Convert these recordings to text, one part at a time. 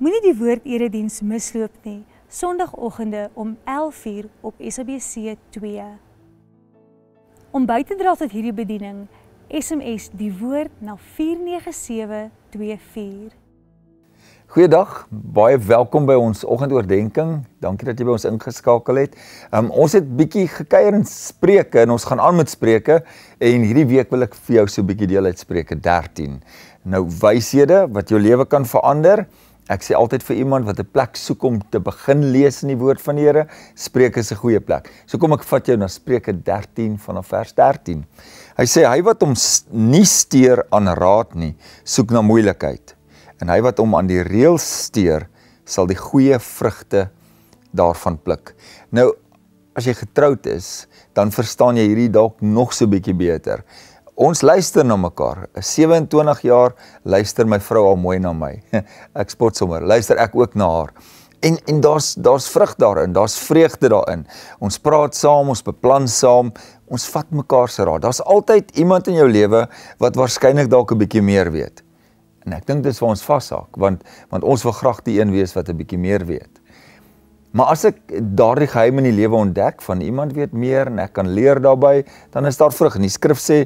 Moenie die woord erediens misloop nie. Sondagoggende om 11:00 op SABC 2. Om by te dra tot hierdie bediening, SMS die woord na 49724. Goeiedag, baie welkom by ons oggendoordenkings. Dankie dat jy by ons ingeskakel het. Um, ons het bietjie gekuier in Spreuke en ons gaan aan met Spreuke en hierdie week wil ek vir jou so 'n bietjie deel uit Spreuke 13. Nou wyshede wat jou lewe kan verander. Ek sê altyd vir iemand wat 'n plek soek om te begin lees in die woord van die Here, Spreuke is 'n goeie plek. So kom ek vat jou na Spreuke 13 vanaf vers 13. Hy sê hy wat hom nie steur aan raad nie, soek na moeilikheid. En hy wat hom aan die reël steur, sal die goeie vrugte daarvan pluk. Nou as jy getroud is, dan verstaan jy hierdie dalk nog so bietjie beter ons luister na mekaar. 27 jaar luister my vrou al mooi na my. Ek spot sommer. Luister ek ook na haar. En en daar's daar's vrug daarin, daar's vreugde daarin. Ons praat saam, ons beplan saam, ons vat mekaar se raad. Daar's altyd iemand in jou lewe wat waarskynlik dalk 'n bietjie meer weet. En ek dink dit is vir ons vashaak want want ons wil graag die een wees wat 'n bietjie meer weet. Maar as ek daardie geheim in die lewe ontdek van iemand weet meer en ek kan leer daarby, dan is daar vrug. En die skrif sê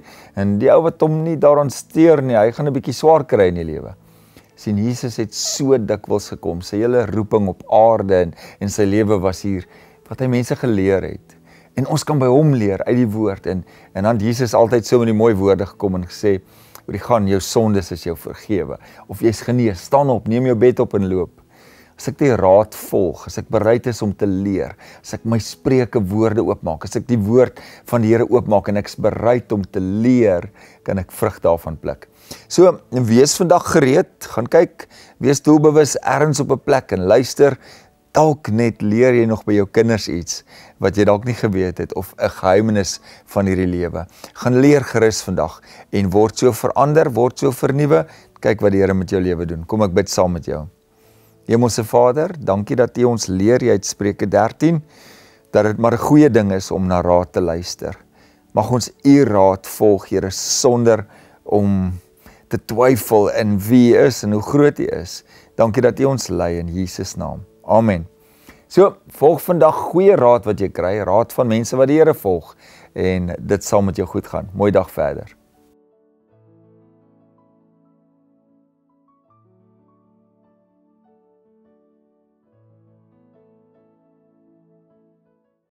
en die ou wat hom nie daaraan steur nie, hy gaan 'n bietjie swaar kry in die lewe. sien Jesus het so dikwels gekom, sy hele roeping op aarde en en sy lewe was hier wat hy mense geleer het. En ons kan by hom leer uit die woord en en dan Jesus altyd so met die mooi woorde gekom en gesê, "Oor die gaan jou sondes is jou vergewe of jy's genees. Staan op, neem jou bed op en loop." as ek die raad volg, as ek bereid is om te leer, as ek my spreuke woorde oopmaak, as ek die woord van die Here oopmaak en ek's bereid om te leer, kan ek vrug daarvan pluk. So, wees vandag gereed, gaan kyk, wees doelbewus erns op 'n plek en luister dalk net leer jy nog by jou kinders iets wat jy dalk nie geweet het of 'n geheimnis van hierdie lewe. Gaan leer gerus vandag en word so verander, word so vernuwe. Kyk wat die Here met jou lewe doen. Kom ek bid saam met jou. Hemelse Vader, dankie dat U ons leer uit Spreuke 13 dat dit maar 'n goeie ding is om na raad te luister. Mag ons U raad volg, Here, sonder om te twyfel in wie U is en hoe groot U is. Dankie dat U ons lei in Jesus naam. Amen. So, volg vandag goeie raad wat jy kry, raad van mense wat die Here volg en dit sal met jou goed gaan. Mooi dag verder.